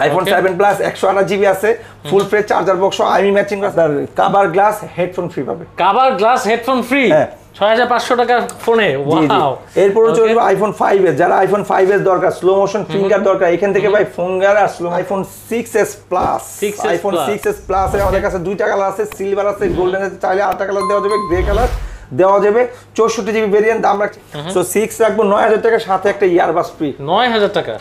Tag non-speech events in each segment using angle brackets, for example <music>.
IPhone seven plus একশো আনা GB আছে full fresh charger box IMEI matching glass cover glass headphone free পাবে cover glass headphone free ছয় হাজার পাঁচশো টাকা ফোনে আইফোন ফাইভ যারা আইফোন ফাইভ দরকার স্লো মোশন দরকার এখান থেকে ভাই iPhone six S plus iPhone six S plus দুইটা কালার আছে সিলভার আছে গোল্ডেন আছে চাইলে আটটা কালার দেওয়া যাবে গ্রে কালার দেওয়া যাবে চৌষট্টি জিবি ভেরিয়েন্ট দাম রাখছি সো সিক্স রাখবো নয় হাজার টাকা সাথে একটা ইয়ারবাস ফ্রি নয় হাজার টাকা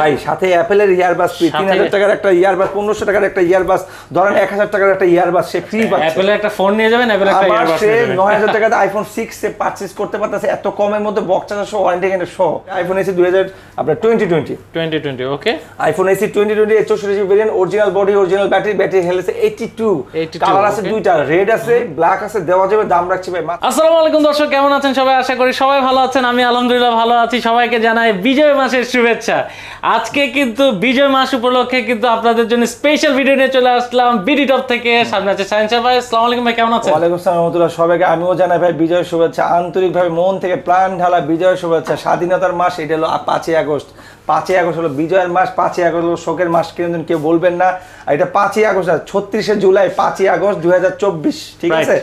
ভাই সাথে অ্যাপেলের ইয়ারবাস ফ্রি তিন হাজার টাকার একটা ইয়ারবাস পনেরোশো টাকার একটা ইয়ারবাস ধরেন এক হাজার টাকার একটা ইয়ারবাস সে ফ্রি পাচ্ছে অ্যাপেলের একটা ফোন নিয়ে যাবেন অ্যাপেলের একটা ইয়ারবাস সে নয় হাজার <laughs> টাকাতে আইফোন সিক্স সে পারচেস করতে পারতেছে এত কমের মধ্যে বক্স চার্জার সহ ওয়ারেন্টি কেন সহ আইফোন এসি দুই হাজার আপনার twenty twenty twenty twenty okay iPhone SE twenty twenty এ চৌষট্টি GB variant original body original battery battery হেলেছে এইটি টু কালার আছে দুইটা রেড আছে ব্ল্যাক আছে দেওয়া যাবে দাম রাখছি ভাই আসসালামু আলাইকুম দর্শক কেমন আছেন সবাই আশা করি সবাই ভালো আছেন আমি আলহামদুলিল্লাহ ভালো আছি সবাইকে জানাই বিজয় মাসের শুভেচ্ছা আজকে কিন্তু বিজয় মাস উপলক্ষে কিন্তু আপনাদের জন্য স্পেশাল ভিডিও নিয়ে চলে আসলাম বিডি টপ থেকে সামনে আছে সায়েন্স ভাই আসসালামু আলাইকুম ভাই কেমন আছেন ওয়ালাইকুম আসসালাম রহমতুল্লাহ সবাইকে আমিও জানাই ভাই বিজয় শুভেচ্ছা আন্তরিকভাবে মন থেকে প্রাণ ঢালা বিজয় শুভেচ্ছা স্বাধীনতার মাস এটা হলো পাঁচই আগস্ট পাঁচই আগস্ট হলো বিজয়ের মাস পাঁচই আগস্ট হলো শোকের মাস কিন্তু কেউ বলবেন না এটা পাঁচই আগস্ট ছত্রিশে জুলাই পাঁচই আগস্ট দু ঠিক আছে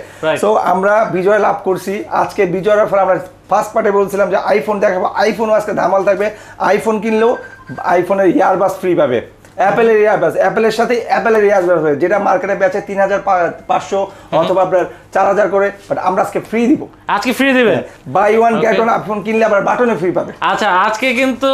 তো আমরা বিজয় আপ করছি আজকে বিজয়ের ফলে আমরা ফার্স্ট পার্টে বলছিলাম যে আইফোন দেখাবো আইফোনও আজকে ধামাল থাকবে আইফোন কিনলেও আইফোনের ইয়ারবাস ফ্রি পাবে অ্যাপেলের ইয়ারবাস অ্যাপেলের সাথে অ্যাপেলের ইয়ারবাস হয় যেটা মার্কেটে বেচে তিন হাজার পাঁচশো অথবা আপনার চার হাজার করে বাট আমরা আজকে ফ্রি দিব আজকে ফ্রি দিবে buy one get one phone কিনলে আবার বাটনে ফ্রি পাবে আচ্ছা আজকে কিন্তু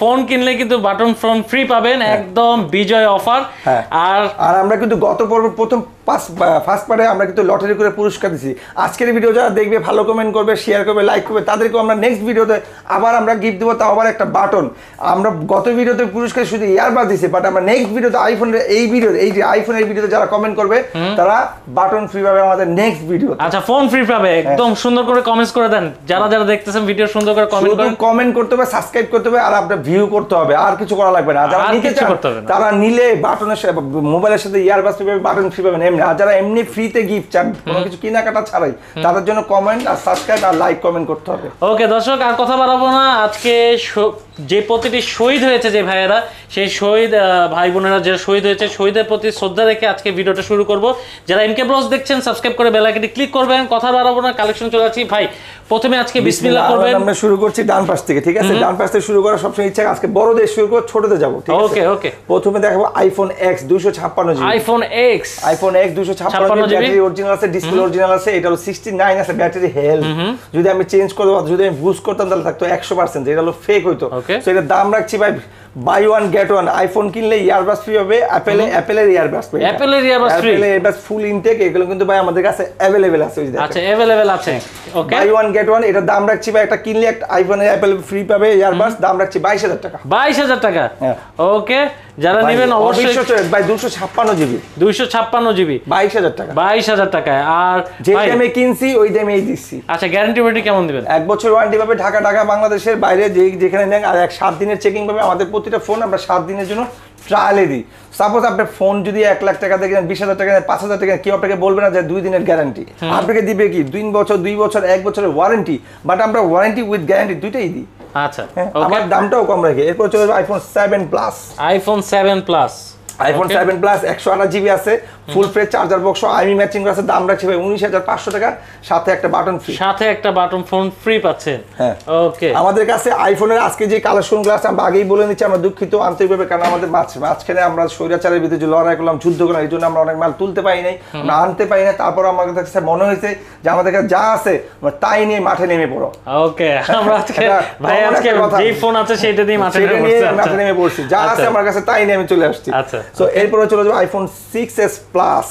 ফোন কিনলে কিন্তু বাটন ফোন ফ্রি পাবেন হ্যাঁ। একদম বিজয় অফার হ্যাঁ। আর আর আমরা কিন্তু গত পর্ব প্রথম পাস ফার্স্ট পারে আমরা কিন্তু লটারি করে পুরস্কার দিচ্ছি আজকের ভিডিও যারা দেখবে ভালো কমেন্ট করবে শেয়ার করবে লাইক করবে তাদেরকেও আমরা নেক্সট ভিডিওতে আবার আমরা গিফট দেবো তাও আবার একটা বাটন আমরা গত ভিডিওতে পুরস্কার শুধু ইয়ারবাস দিছি বাট বাট আমরা নেক্সট ভিডিওতে আইফোনের এই ভিডিও এই যে আইফোনের ভিডিওতে যারা কমেন্ট করবে তারা বাটন ফ্রি পাবে আমাদের নেক্সট ভিডিও আচ্ছা ফোন ফ্রি পাবে হ্যাঁ। একদম সুন্দর করে কমেন্টস করে দেন যারা যারা দেখতেছেন ভিডিও সুন্দর করে কমেন্ট করুন কমেন্ট করতে হবে সাবস্ক্রাইব করতে হবে আর আপনার ভিউ করতে হবে আর কিছু করা লাগবে না যারা নিতে চান তারা নিলে বাটনের সাথে মোবাইলের সাথে ইয়ারবাস ফ্রি পাবে বাটন ফ্রি পাবেন এমনি আর যারা এমনি ফ্রিতে গিফট চান কোনো কিছু কেনাকাটা ছাড়াই তাদের জন্য কমেন্ট আর সাবস্ক্রাইব আর লাইক কমেন্ট করতে হবে ওকে দর্শক আর কথা বাড়াবো না আজকে যে প্রতিটি শহীদ হয়েছে যে ভাইয়েরা সেই শহীদ ভাই বোনেরা যারা শহীদ হয়েছে শহীদের প্রতি শ্রদ্ধা রেখে আজকে ভিডিওটা শুরু করব যারা এমকে ব্লস দেখছেন সাবস্ক্রাইব করে বেল ক্লিক করবেন কথা বাড়াবো না কালেকশন চলে আসি ভাই প্রথমে আজকে বিসমিল্লা করবেন আমরা শুরু করছি ডান পাশ থেকে ঠিক আছে ডান পাশ থেকে শুরু করার সবসময় ইচ্ছা আজকে বড় দেশ শুরু করে ছোটতে যাব ঠিক আছে ওকে ওকে প্রথমে দেখাবো আইফোন এক্স দুশো ছাপ্পান্ন GB iPhone X iPhone X দুশো ছাপ্পান্ন জিবি ব্যাটারি অরিজিনাল আছে ডিসপ্লে অরিজিনাল আছে এটা হলো সিক্সটি নাইন আছে ব্যাটারি হেলথ যদি আমি চেঞ্জ করতে যদি আমি বুস্ট করতাম তাহলে থাকতো একশো পার্সেন্ট এটা হলো ফেক হইতো ওকে ওকে তো এটার দাম রাখছি ভাই buy one get one iPhone কিনলে ইয়ারবাস ফ্রি হবে অ্যাপেলে অ্যাপেলের ইয়ারবাস ফ্রি অ্যাপেলের ইয়ারবাস ফ্রি অ্যাপেলের ইয়ারবাস ফুল ইনটেক এগুলো কিন্তু ভাই আমাদের কাছে अवेलेबल আছে আচ্ছা अवेलेबल আছে okay buy one get one এটা দাম রাখছি ভাই একটা কিনলে একটা আইফোনের অ্যাপেল ফ্রি পাবে ইয়ারবাস দাম রাখছি 22000 টাকা 22000 টাকা ওকে হ্যাঁ। যারা নেবেন অবশ্যই জিবি জিবি টাকা টাকায় আর যে কিনছি ওই দিচ্ছি আচ্ছা গ্যারান্টি ওয়ারেন্টি কেমন এক বছর ওয়ারেন্টি পাবে ঢাকা ঢাকা বাংলাদেশের বাইরে যে যেখানে নেন আর এক সাত দিনের চেকিং পাবে আমাদের প্রতিটা ফোন আমরা সাত দিনের জন্য ট্রায়ালে দিই সাপোজ আপনার ফোন যদি এক লাখ টাকা দেখেন বিশ হাজার টাকা পাঁচ হাজার টাকা কেউ আপনাকে বলবে না যে দুই দিনের গ্যারান্টি আপনাকে দিবে কি দুই বছর দুই বছর এক বছরের ওয়ারেন্টি বাট আমরা ওয়ারেন্টি উইথ গ্যারান্টি দুইটাই দিই আচ্ছা হ্যাঁ, আমার দামটাও কম রাখি এরপর চলে আসবে iPhone seven plus iPhone seven plus iPhone seven plus একশো আঠাশ জিবি আছে full fresh charger box IMEI matching আছে দাম রাখছি ভাই উনিশ হাজার পাঁচশো টাকা সাথে একটা বাটন ফ্রি সাথে একটা বাটন ফোন ফ্রি পাচ্ছেন হ্যাঁ ওকে আমাদের কাছে আইফোনের আজকে যে কালেকশনগুলো আছে আমরা আগেই বলে নিচ্ছি আমরা দুঃখিত আন্তরিকভাবে কারণ আমাদের মাঝখানে আমরা স্বৈরাচারের ভিতরে যে লড়াই করলাম যুদ্ধ করলাম এই জন্য আমরা অনেক মাল তুলতে পারি নাই আমরা আনতে পারি না তারপর আমাদের কাছে মনে হয়েছে যে আমাদের কাছে যা আছে তাই নিয়ে মাঠে নেমে পড়ো ওকে <laughs> আমরা আজকে ভাই আজকে যে ফোন আছে সেটা দিয়ে আচ্ছা। মাঠে নেমে পড়ছি যা আছে আচ্ছা। আমার কাছে তাই নিয়ে আমি চলে আসছি আচ্ছা সো এরপরে চলে যাবে iPhone six S plus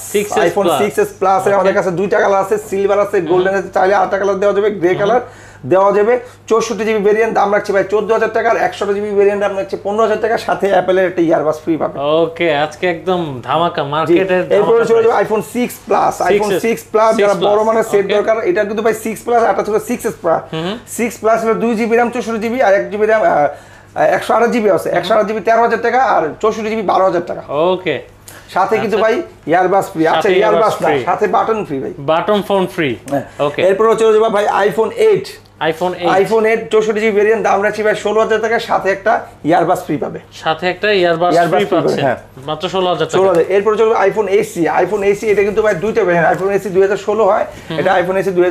iPhone six S plus আমাদের কাছে দুইটা কালার আছে সিলভার আছে গোল্ডেন mm-hmm. আছে চাইলে আটটা কালার দেওয়া যাবে গ্রে কালার mm-hmm. দেওয়া যাবে চৌষট্টি জিবি ভেরিয়েন্ট দাম রাখছি ভাই চোদ্দ হাজার টাকার একশোটা জিবি ভেরিয়েন্ট দাম রাখছি পনেরো হাজার টাকার সাথে অ্যাপেলের একটা ইয়ারবাস ফ্রি পাবে ওকে আজকে একদম ধামাকা মার্কেটে এরপরে চলে যাবে iPhone six plus iPhone six plus যারা বড় মানের সেট দরকার এটা কিন্তু ভাই সিক্স প্লাস আটা ছিল six S plus six plus হলো দুই জিবি র্যাম চৌষট্টি জিবি আর এক জিবি র্যাম একশো আঠাশ জিবি আছে একশো আঠাশ জিবি তেরো হাজার টাকা আর চৌষট্টি জিবি বারো হাজার টাকা ওকে সাথে কিন্তু আচ্ছা। ভাই ইয়ারবাস ফ্রি আচ্ছা ইয়ারবাস ফ্রি সাথে বাটন ফ্রি ভাই বাটন ফোন ফ্রি এরপর হচ্ছে ভাই iPhone eight iPhone iPhone eight চৌষট্টি জিবি ভেরিয়েন্ট দাম রাখছি ভাই ষোলো হাজার টাকার সাথে একটা ইয়ারবাস ফ্রি পাবে সাথে একটা ইয়ারবাস ফ্রি পাচ্ছে হ্যাঁ। মাত্র ষোলো হাজার ষোলো হাজার চলবে আইফোন এসি আইফোন এসি এটা কিন্তু ভাই দুইটা ভেরিয়েন্ট আইফোন এসি দুই হাজার ষোলো হয় এটা আইফোন এসি দুই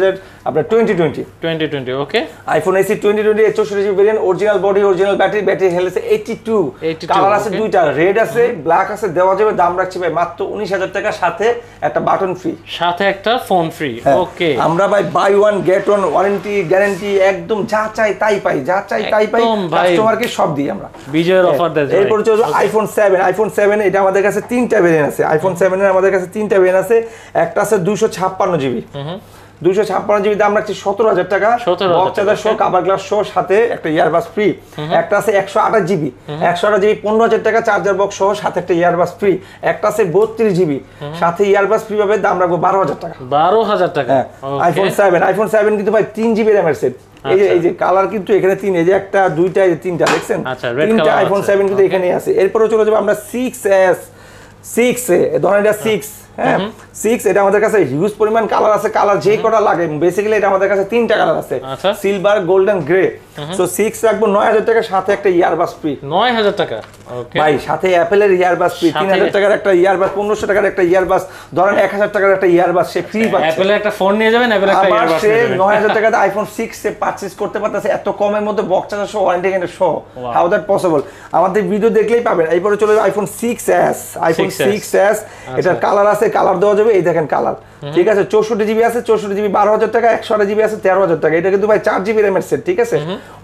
আপনার twenty twenty okay iPhone SE twenty twenty চৌষট্টি GB variant original body original battery battery health আছে টু কালার আছে দুইটা রেড আছে ব্ল্যাক আছে দেওয়া যাবে দাম রাখছি ভাই মাত্র উনিশ হাজার টাকার সাথে একটা বাটন ফ্রি সাথে একটা ফোন ফ্রি ওকে আমরা ভাই buy one get one warranty guarantee একদম যা চাই তাই পাই যা চাই তাই পাই কাস্টমারকে সব দিই আমরা বিজয়ের অফার হ্যাঁ, দেয় এরপর চলবে আইফোন সেভেন আইফোন সেভেন এটা আমাদের কাছে তিনটা ভেরিয়েন্ট আছে আইফোন 7 আমাদের কাছে তিনটা ভেরিয়েন্ট আছে একটা আছে ছাপ্পান্ন জিবি হুম দুশো ছাপ্পান্ন জিবি দাম রাখছি সতেরো হাজার টাকা বক্স শো কাবার গ্লাস শো সাথে একটা ইয়ারবাস ফ্রি একটা আছে একশো আঠাশ জিবি একশো আঠাশ জিবি পনেরো হাজার টাকা চার্জার বক্স সহ সাথে একটা ইয়ারবাস ফ্রি একটা আছে বত্রিশ জিবি সাথে ইয়ারবাস ফ্রি পাবে দাম রাখবো বারো হাজার টাকা বারো হাজার টাকা আইফোন সেভেন আইফোন সেভেন কিন্তু ভাই তিন জিবি র্যামের সেট এই যে আচ্ছা। এই যে কালার কিন্তু এখানে তিন এই যে একটা দুইটা তিনটা দেখছেন আচ্ছা, তিনটা আইফোন সেভেন কিন্তু এখানেই আছে এরপরে চলে যাবো আমরা সিক্স এস সিক্স ধরেন এটা সিক্স হ্যাঁ। হ্যাঁ সিক্স এটা আমাদের কাছে হিউজ পরিমাণ কালার আছে কালার যে কটা লাগে বেসিক্যালি এটা আমাদের কাছে তিনটা কালার আছে সিলভার গোল্ডেন গ্রে ফ্রি সাথে অ্যাপেলের ইয়ারবাস ফ্রি তিন হাজার টাকার একটা ইয়ারবাস পনেরোশো টাকার একটা ইয়ারবাস ধরেন এক হাজার টাকার একটা ইয়ারবাস সে ফ্রি হ্যাঁ, একটা ফোন নিয়ে যাবেন অ্যাপেলের নয় হাজার টাকাতে আইফোন সিক্স সে পারচেজ করতে পারতেছে এত কমের মধ্যে বক্স সহ ওয়ারেন্টি কেন সহ দ্যাট পসিবল আমাদের ভিডিও দেখলেই পাবেন এরপরে চলে iPhone six S iPhone six S এটার কালার আচ্ছা। আছে কালার দেওয়া যাবে এই দেখেন কালার ঠিক আছে চৌষট্টি জিবি আছে চৌষট্টি জিবি বারো হাজার টাকা একশো আট জিবি আছে তেরো হাজার টাকা এটা কিন্তু ভাই চার জিবি র্যামের সেট ঠিক আছে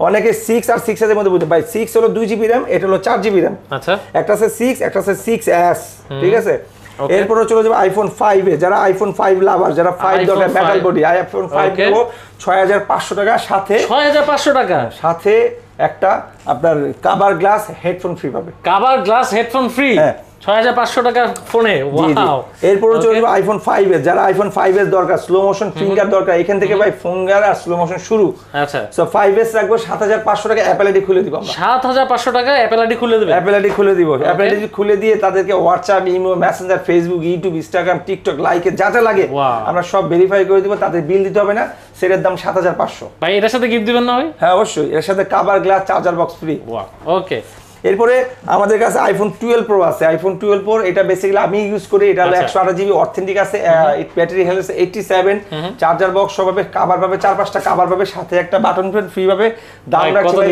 অনেকে সিক্স আর সিক্স এর মধ্যে বুঝতে ভাই সিক্স হলো দুই জিবি র্যাম এটা হলো চার জিবি র্যাম আচ্ছা। একটা আছে সিক্স একটা আছে সিক্স এস ঠিক আছে এরপরে চলে যাবে আইফোন ফাইভ এ যারা আইফোন ফাইভ লাভার যারা ফাইভ দরকার মেটাল বডি আইফোন ফাইভ ছয় হাজার পাঁচশো টাকা সাথে ছয় হাজার পাঁচশো টাকা সাথে একটা আপনার কাবার গ্লাস হেডফোন ফ্রি পাবে কাবার গ্লাস হেডফোন ফ্রি হ্যাঁ 6500 টাকা ফোনে ওয়াও এরপর চলে আইফোন 5 এর যারা আইফোন 5 এর দরকার স্লো মোশন ফিঙ্গার দরকার এখান থেকে ভাই ফিঙ্গার আর স্লো মোশন শুরু আচ্ছা সো 5s রাখবো 7500 টাকা অ্যাপল আইডি খুলে দিব আমরা 7500 টাকা অ্যাপল আইডি খুলে দেবে অ্যাপল আইডি খুলে দিব অ্যাপল আইডি খুলে দিয়ে তাদেরকে WhatsApp Imo Messenger Facebook YouTube Instagram TikTok লাইকে যা যা লাগে আমরা সব ভেরিফাই করে দিব তাদের বিল দিতে হবে না সেটার দাম 7500 ভাই এর সাথে গিফট দিবেন না ভাই হ্যাঁ অবশ্যই এর সাথে cover glass charger box free okay এরপরে আমাদের কাছে আইফোন টুয়েলভ প্রো আছে আইফোন টুয়েলভ প্রো এটা বেসিক্যালি আমি ইউজ করি এটা হলো আচ্ছা। একশো আঠাশ জিবি অথেন্টিক আছে battery health eighty seven charger box সবাবে কাবার পাবে চার পাঁচটা কাবার পাবে সাথে একটা বাটন ফ্রেন ফ্রি পাবে দাম রাখছে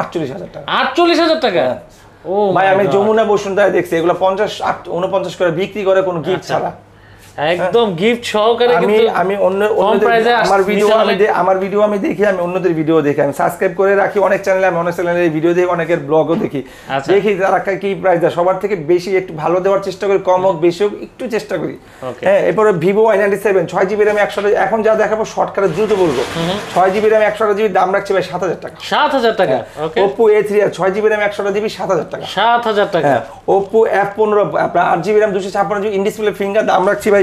আটচল্লিশ হাজার টাকা আটচল্লিশ হাজার টাকা ও হ্যাঁ। oh ভাই আমি যমুনা বসুন্ধায় দেখছি এগুলো পঞ্চাশ আট উনপঞ্চাশ করে বিক্রি করে কোনো গিফট আচ্ছা। ছাড়া একদম গিফট সহকারে আমি আমি অন্য আমার ভিডিও আমি আমার ভিডিও আমি দেখি আমি অন্যদের ভিডিও দেখি আমি সাবস্ক্রাইব করে রাখি অনেক চ্যানেলে আমি অনেক চ্যানেলের ভিডিও দেখি অনেকের ব্লগও দেখি আচ্ছা। দেখি যারা কি প্রাইস দেয় সবার থেকে বেশি একটু ভালো দেওয়ার চেষ্টা করি কম হোক বেশি হোক একটু চেষ্টা করি হ্যাঁ এরপরে ভিভো ওয়াই নাইনটি সেভেন ছয় জিবি র্যাম একশো এখন যা দেখাবো শর্টকাটে দ্রুত বলবো ছয় জিবি র্যাম একশো জিবি দাম রাখছে ভাই সাত হাজার টাকা সাত হাজার টাকা ওপো এ থ্রি আর ছয় জিবি র্যাম একশো জিবি সাত হাজার টাকা সাত হাজার টাকা ওপো হ্যাঁ, এফ পনেরো আট জিবি র্যাম দুশো ছাপ্পান্ন জিবি ফিঙ্গার দাম রাখছি ভাই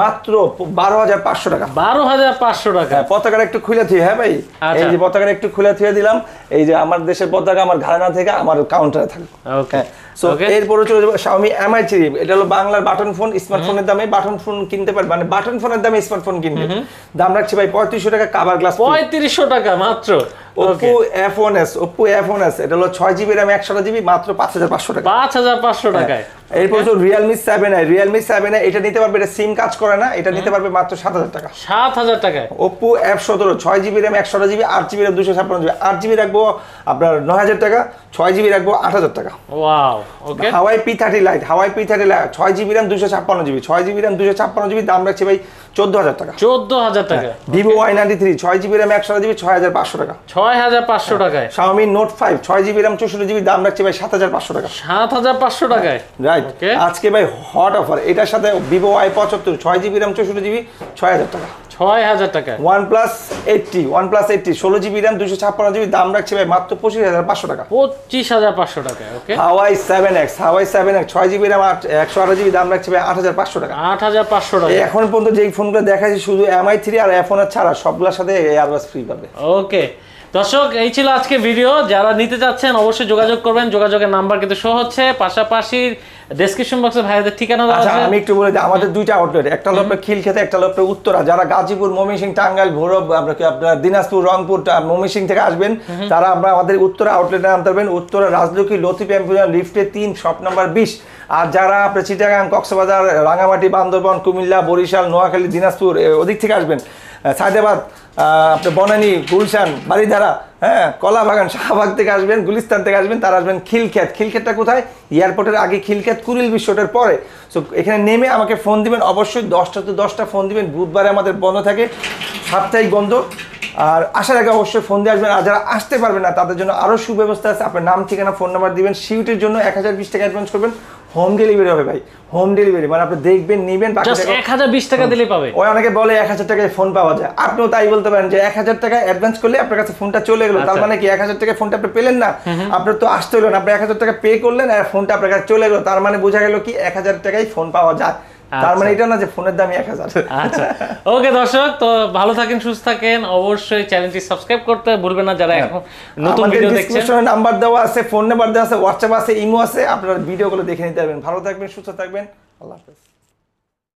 মাত্র বারো হাজার পাঁচশো টাকা বারো হাজার পাঁচশো টাকা হ্যাঁ, পতাকার একটু খুলে থুয়ে হ্যাঁ ভাই আচ্ছা। এই যে পতাকার একটু খুলে থুয়ে দিলাম এই যে আমার দেশের পতাকা আমার ঘরানা থেকে আমার কাউন্টারে থাকবে ওকে সো এরপরে চলে যাবো শাওমি এমআই থ্রি এটা হলো বাংলার বাটন ফোন স্মার্টফোনের দামে বাটন ফোন কিনতে পারবে মানে বাটন ফোনের দামে স্মার্টফোন কিনবে দাম রাখছি ভাই পঁয়ত্রিশশো টাকা কাবার গ্লাস পঁয়ত্রিশশো টাকা মাত্র Oppo F one S Oppo F one S এটা হলো ছয় জিবি র্যাম একশো জিবি মাত্র পাঁচ হাজার পাঁচশো টাকা পাঁচ হাজার পাঁচশো হ্যাঁ। টাকায় এরপর হচ্ছে Realme seven I Realme seven I এটা নিতে পারবে এটা সিম কাজ করে না এটা নিতে পারবে মাত্র সাত হাজার টাকা সাত হাজার টাকায় ওপো এফ সতেরো ছয় জিবি র্যাম একশো জিবি আট জিবি র্যাম দুশো ছাপ্পান্ন জিবি আট জিবি রাখবো আপনার নয় হাজার টাকা ছয় জিবি রাখবো আট হাজার টাকা wow okay Huawei P thirty lite Huawei P thirty lite ছয় জিবি র্যাম দুশো ছাপ্পান্ন জিবি ছয় জিবি র্যাম দুশো ছাপ্পান্ন জিবি দাম রাখছি ভাই চোদ্দ হাজার টাকা চোদ্দ হাজার টাকা ভিভো ওয়াই নাইনটি থ্রি ছয় জিবি র্যাম একশো জিবি ছয় হাজার পাঁচশো টাকা ছয় হাজার পাঁচশো হ্যাঁ, টাকায় শাওমি নোট ফাইভ ছয় জিবি র্যাম চৌষট্টি জিবি দাম রাখছি ভাই সাত হাজার পাঁচশো টাকা সাত হাজার পাঁচশো হ্যাঁ, টাকায় রাইট আজকে ভাই হট অফার এটার সাথে ভিভো ওয়াই পঁচাত্তর ছয় জিবি র্যাম চৌষট্টি জিবি ছয় হাজার টাকা ছয় হাজার টাকা ওয়ান প্লাস ষোলো জিবি দুশো ছাপ্পান্ন জিবি দাম ভাই মাত্র পঁচিশ হাজার পাঁচশো টাকা পঁচিশ হাজার পাঁচশো টাকা okay Huawei seven X Huawei seven X ছয় জিবি আট একশো জিবি দাম ভাই আট হাজার পাঁচশো টাকা আট হাজার পাঁচশো টাকা এখন পর্যন্ত যেই ফোনগুলো দেখাচ্ছি শুধু এমআই থ্রি আর এফোন ছাড়া সবগুলোর সাথে ফ্রি পাবে ওকে দর্শক এই ছিল আজকে ভিডিও যারা নিতে চাচ্ছেন অবশ্যই যোগাযোগ করবেন যোগাযোগের নাম্বার কিন্তু শো হচ্ছে পাশাপাশি ডেসক্রিপশন বক্সে ভাইদের ঠিকানা আচ্ছা, আছে আমি একটু বলে দিই আমাদের দুইটা আউটলেট একটা হলো আপনার খিলখেতে একটা হলো আপনার উত্তরা যারা গাজীপুর ময়মনসিং টাঙ্গাইল ভৈরব আপনাকে আপনার দিনাজপুর রংপুর ময়মনসিং থেকে আসবেন তারা আমরা আমাদের উত্তরা আউটলেটে নাম পারবেন উত্তরা রাজলক্ষ্মী লতিফ এম্পুজার লিফটে তিন শপ নাম্বার বিশ আর যারা আপনার চিটাগাং কক্সবাজার রাঙামাটি বান্দরবন কুমিল্লা বরিশাল নোয়াখালী দিনাজপুর ওদিক থেকে আসবেন সায়দাবাদ আপনার বনানী গুলশান বাড়িধারা হ্যাঁ কলা বাগান শাহবাগ থেকে আসবেন গুলিস্তান থেকে আসবেন তারা আসবেন খিলখ্যাত খিলখ্যাতটা কোথায় এয়ারপোর্টের আগে খিলখ্যাত কুরিল বিশ্বটার পরে সো এখানে নেমে আমাকে ফোন দিবেন অবশ্যই দশটা তো দশটা ফোন দিবেন বুধবারে আমাদের বন্ধ থাকে সাপ্তাহিক বন্ধ আর আসার আগে অবশ্যই ফোন দিয়ে আসবেন আর যারা আসতে পারবেন না তাদের জন্য আরও সুব্যবস্থা আছে আপনার নাম ঠিকানা ফোন নাম্বার দিবেন সিউটের জন্য এক হাজার বিশ টাকা অ্যাডভান্স করবেন হোম ডেলিভারি হবে ভাই হোম ডেলিভারি মানে আপনি দেখবেন নেবেন টাকা দিলে পাবে ওই অনেকে বলে এক হাজার টাকায় ফোন পাওয়া যায় আপনিও তাই বলতে পারেন যে এক হাজার টাকা অ্যাডভান্স করলে আপনার কাছে ফোনটা চলে গেলো তার আচ্ছা। মানে কি এক হাজার টাকায় ফোনটা আপনি পেলেন না আপনার তো আসতে হলো না আপনি এক হাজার টাকা পে করলেন আর ফোনটা আপনার কাছে চলে গেলো তার মানে বোঝা গেল কি এক হাজার টাকায় ফোন পাওয়া যায় আচ্ছা। তার মানে এটা না যে ফোনের দাম এক হাজার আচ্ছা ওকে দর্শক তো ভালো থাকেন সুস্থ থাকেন অবশ্যই চ্যানেলটি সাবস্ক্রাইব করতে ভুলবেন না যারা হ্যাঁ। এখন নতুন ভিডিও দেখছেন নাম্বার দেওয়া আছে ফোন নাম্বার দেওয়া আছে হোয়াটসঅ্যাপ আছে ইমো আছে আপনারা ভিডিওগুলো দেখে নিতে পারবেন ভালো থাকবেন সুস্থ থাকবেন আল্লাহ হাফেজ